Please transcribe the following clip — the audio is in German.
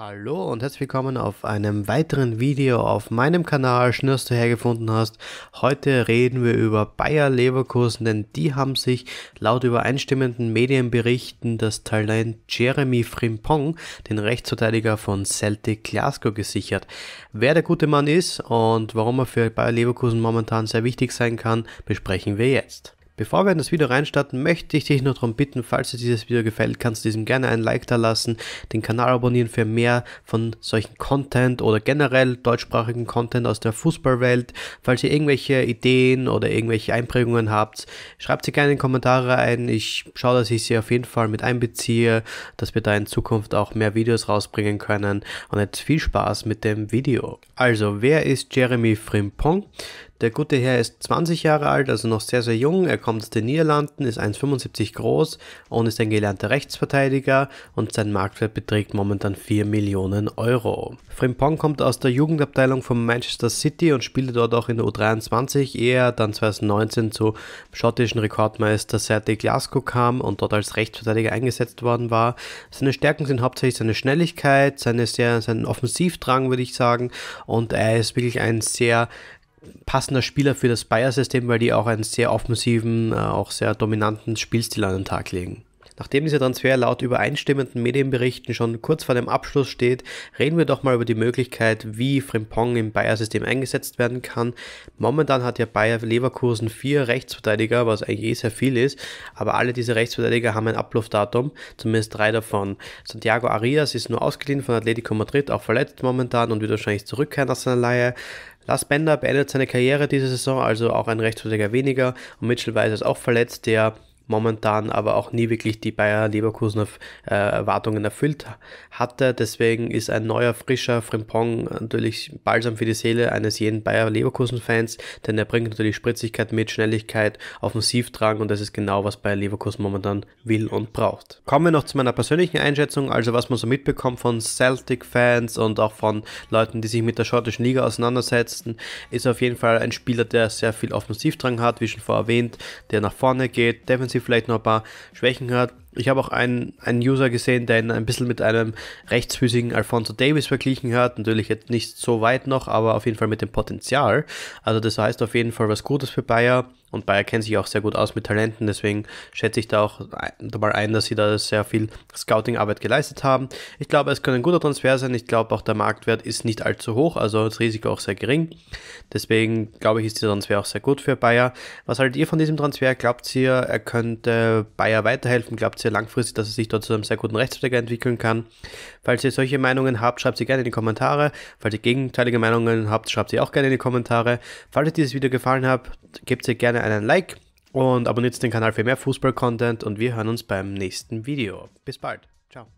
Hallo und herzlich willkommen auf einem weiteren Video auf meinem Kanal Schnürs du hergefunden hast. Heute reden wir über Bayer Leverkusen, denn die haben sich laut übereinstimmenden Medienberichten das Talent Jeremy Frimpong, den Rechtsverteidiger von Celtic Glasgow, gesichert. Wer der gute Mann ist und warum er für Bayer Leverkusen momentan sehr wichtig sein kann, besprechen wir jetzt. Bevor wir in das Video reinstarten, möchte ich dich noch darum bitten, falls dir dieses Video gefällt, kannst du diesem gerne ein Like da lassen, den Kanal abonnieren für mehr von solchen Content oder generell deutschsprachigen Content aus der Fußballwelt. Falls ihr irgendwelche Ideen oder irgendwelche Einprägungen habt, schreibt sie gerne in die Kommentare ein. Ich schaue, dass ich sie auf jeden Fall mit einbeziehe, dass wir da in Zukunft auch mehr Videos rausbringen können. Und jetzt viel Spaß mit dem Video. Also, wer ist Jeremy Frimpong? Der gute Herr ist 20 Jahre alt, also noch sehr, sehr jung. Er kommt aus den Niederlanden, ist 1,75 groß und ist ein gelernter Rechtsverteidiger und sein Marktwert beträgt momentan 4 Millionen Euro. Frimpong kommt aus der Jugendabteilung von Manchester City und spielte dort auch in der U23, ehe er dann 2019 zu schottischen Rekordmeister Celtic Glasgow kam und dort als Rechtsverteidiger eingesetzt worden war. Seine Stärken sind hauptsächlich seine Schnelligkeit, seine sehr, seinen Offensivdrang, würde ich sagen. Und er ist wirklich ein sehr passender Spieler für das Bayer-System, weil die auch einen sehr offensiven, äh, auch sehr dominanten Spielstil an den Tag legen. Nachdem dieser Transfer laut übereinstimmenden Medienberichten schon kurz vor dem Abschluss steht, reden wir doch mal über die Möglichkeit, wie Frimpong im Bayer-System eingesetzt werden kann. Momentan hat ja Bayer Leverkusen vier Rechtsverteidiger, was eigentlich eh sehr viel ist, aber alle diese Rechtsverteidiger haben ein Ablaufdatum, zumindest drei davon. Santiago Arias ist nur ausgeliehen von Atletico Madrid, auch verletzt momentan und wird wahrscheinlich zurückkehren aus seiner Leihe. Lars Bender beendet seine Karriere diese Saison, also auch ein Rechtsverteidiger weniger. Und Mitchell Weiser ist auch verletzt, der momentan aber auch nie wirklich die Bayer Leverkusen äh, Erwartungen erfüllt hatte. Deswegen ist ein neuer, frischer Frimpong natürlich balsam für die Seele eines jeden Bayer Leverkusen-Fans, denn er bringt natürlich Spritzigkeit mit, Schnelligkeit, Offensivdrang und das ist genau, was Bayer Leverkusen momentan will und braucht. Kommen wir noch zu meiner persönlichen Einschätzung, also was man so mitbekommt von Celtic-Fans und auch von Leuten, die sich mit der schottischen Liga auseinandersetzen, ist auf jeden Fall ein Spieler, der sehr viel Offensivdrang hat, wie schon vorher erwähnt, der nach vorne geht, defensiv hier vielleicht noch ein paar Schwächen hat, ich habe auch einen, einen User gesehen, der ihn ein bisschen mit einem rechtsfüßigen Alfonso Davis verglichen hat. Natürlich jetzt nicht so weit noch, aber auf jeden Fall mit dem Potenzial. Also das heißt auf jeden Fall was Gutes für Bayer. Und Bayer kennt sich auch sehr gut aus mit Talenten, deswegen schätze ich da auch mal ein, dass sie da sehr viel Scouting-Arbeit geleistet haben. Ich glaube, es kann ein guter Transfer sein. Ich glaube auch, der Marktwert ist nicht allzu hoch, also das Risiko auch sehr gering. Deswegen glaube ich, ist dieser Transfer auch sehr gut für Bayer. Was haltet ihr von diesem Transfer? Glaubt ihr, er könnte Bayer weiterhelfen? Glaubt ihr, ja langfristig, dass es sich dort zu einem sehr guten Rechtsverteidiger entwickeln kann. Falls ihr solche Meinungen habt, schreibt sie gerne in die Kommentare. Falls ihr gegenteilige Meinungen habt, schreibt sie auch gerne in die Kommentare. Falls euch dieses Video gefallen hat, gebt ihr gerne einen Like und abonniert den Kanal für mehr Fußball-Content und wir hören uns beim nächsten Video. Bis bald. Ciao.